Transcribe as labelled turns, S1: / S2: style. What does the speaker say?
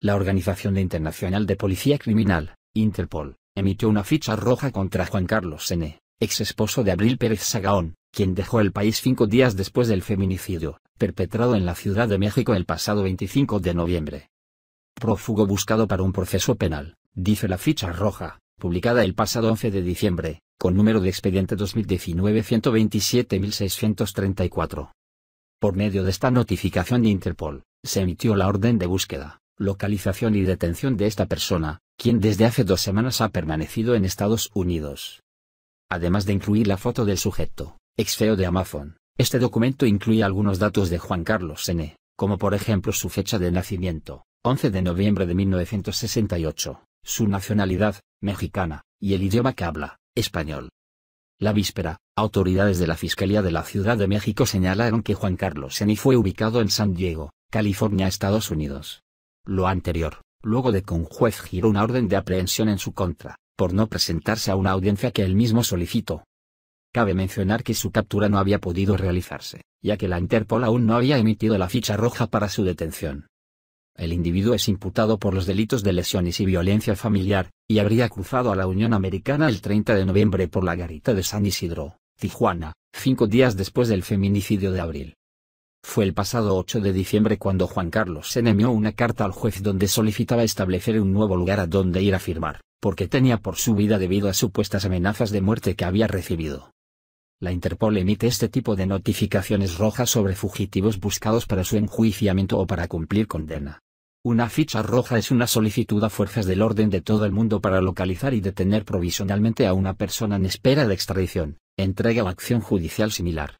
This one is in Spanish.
S1: La Organización Internacional de Policía Criminal, Interpol, emitió una ficha roja contra Juan Carlos N., ex esposo de Abril Pérez Sagaón, quien dejó el país cinco días después del feminicidio, perpetrado en la Ciudad de México el pasado 25 de noviembre. Prófugo buscado para un proceso penal, dice la ficha roja, publicada el pasado 11 de diciembre, con número de expediente 2019 634 Por medio de esta notificación de Interpol, se emitió la orden de búsqueda, localización y detención de esta persona, quien desde hace dos semanas ha permanecido en Estados Unidos. Además de incluir la foto del sujeto, exfeo de Amazon, este documento incluye algunos datos de Juan Carlos N., como por ejemplo su fecha de nacimiento, 11 de noviembre de 1968, su nacionalidad, mexicana, y el idioma que habla, español. La víspera, autoridades de la Fiscalía de la Ciudad de México señalaron que Juan Carlos N. fue ubicado en San Diego, California, Estados Unidos lo anterior, luego de que un juez giró una orden de aprehensión en su contra, por no presentarse a una audiencia que él mismo solicitó. Cabe mencionar que su captura no había podido realizarse, ya que la Interpol aún no había emitido la ficha roja para su detención. El individuo es imputado por los delitos de lesiones y violencia familiar, y habría cruzado a la Unión Americana el 30 de noviembre por la garita de San Isidro, Tijuana, cinco días después del feminicidio de abril. Fue el pasado 8 de diciembre cuando Juan Carlos envió una carta al juez donde solicitaba establecer un nuevo lugar a donde ir a firmar, porque tenía por su vida debido a supuestas amenazas de muerte que había recibido. La Interpol emite este tipo de notificaciones rojas sobre fugitivos buscados para su enjuiciamiento o para cumplir condena. Una ficha roja es una solicitud a fuerzas del orden de todo el mundo para localizar y detener provisionalmente a una persona en espera de extradición, entrega o acción judicial similar.